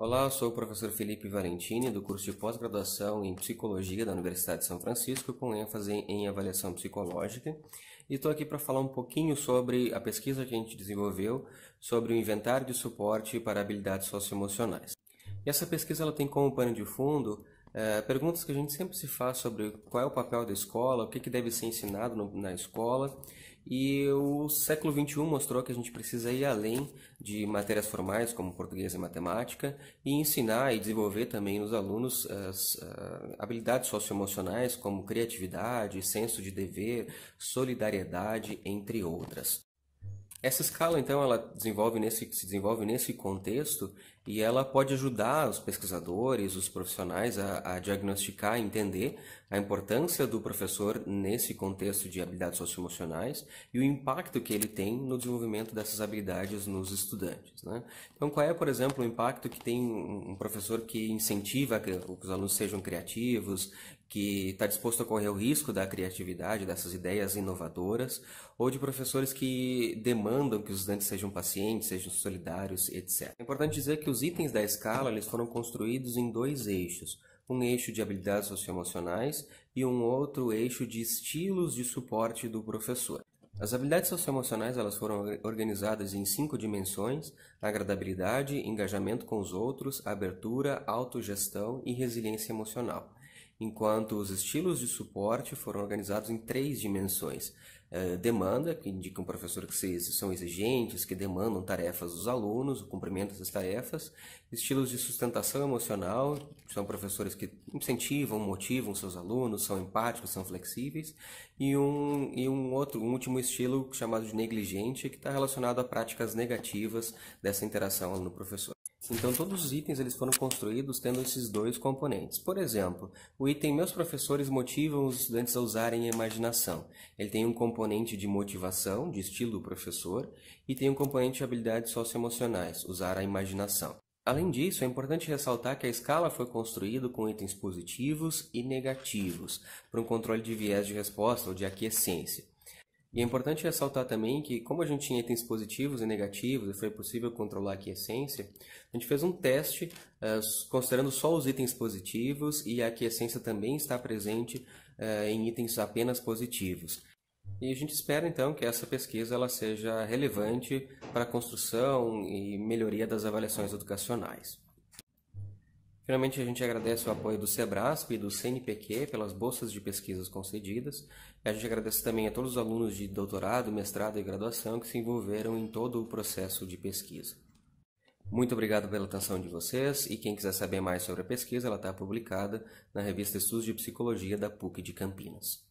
Olá, sou o professor Felipe Valentini, do curso de pós-graduação em Psicologia da Universidade de São Francisco, com ênfase em avaliação psicológica, e estou aqui para falar um pouquinho sobre a pesquisa que a gente desenvolveu sobre o inventário de suporte para habilidades socioemocionais. E essa pesquisa ela tem como pano de fundo é, perguntas que a gente sempre se faz sobre qual é o papel da escola, o que, que deve ser ensinado no, na escola. E o século XXI mostrou que a gente precisa ir além de matérias formais, como português e matemática, e ensinar e desenvolver também nos alunos as uh, habilidades socioemocionais, como criatividade, senso de dever, solidariedade, entre outras. Essa escala, então, ela desenvolve nesse, se desenvolve nesse contexto e ela pode ajudar os pesquisadores, os profissionais a, a diagnosticar, a entender a importância do professor nesse contexto de habilidades socioemocionais e o impacto que ele tem no desenvolvimento dessas habilidades nos estudantes. Né? Então, qual é, por exemplo, o impacto que tem um professor que incentiva que os alunos sejam criativos, que está disposto a correr o risco da criatividade, dessas ideias inovadoras, ou de professores que demandam que os estudantes sejam pacientes, sejam solidários, etc. É importante dizer que os itens da escala eles foram construídos em dois eixos, um eixo de habilidades socioemocionais e um outro eixo de estilos de suporte do professor. As habilidades socioemocionais elas foram organizadas em cinco dimensões: agradabilidade, engajamento com os outros, abertura, autogestão e resiliência emocional enquanto os estilos de suporte foram organizados em três dimensões. É, demanda, que indica um professor que são exigentes, que demandam tarefas dos alunos, o cumprimento dessas tarefas. Estilos de sustentação emocional, são professores que incentivam, motivam seus alunos, são empáticos, são flexíveis. E um, e um outro, um último estilo chamado de negligente, que está relacionado a práticas negativas dessa interação aluno-professor. Então todos os itens eles foram construídos tendo esses dois componentes. Por exemplo, o item meus professores motivam os estudantes a usarem a imaginação. Ele tem um componente de motivação, de estilo do professor, e tem um componente de habilidades socioemocionais, usar a imaginação. Além disso, é importante ressaltar que a escala foi construída com itens positivos e negativos, para um controle de viés de resposta ou de aquiescência. E é importante ressaltar também que, como a gente tinha itens positivos e negativos, e foi possível controlar aqui a essência, a gente fez um teste uh, considerando só os itens positivos e a aquiescência também está presente uh, em itens apenas positivos. E a gente espera então que essa pesquisa ela seja relevante para a construção e melhoria das avaliações educacionais. Finalmente, a gente agradece o apoio do SEBRASP e do CNPq pelas bolsas de pesquisas concedidas. a gente agradece também a todos os alunos de doutorado, mestrado e graduação que se envolveram em todo o processo de pesquisa. Muito obrigado pela atenção de vocês e quem quiser saber mais sobre a pesquisa, ela está publicada na revista Estudos de Psicologia da PUC de Campinas.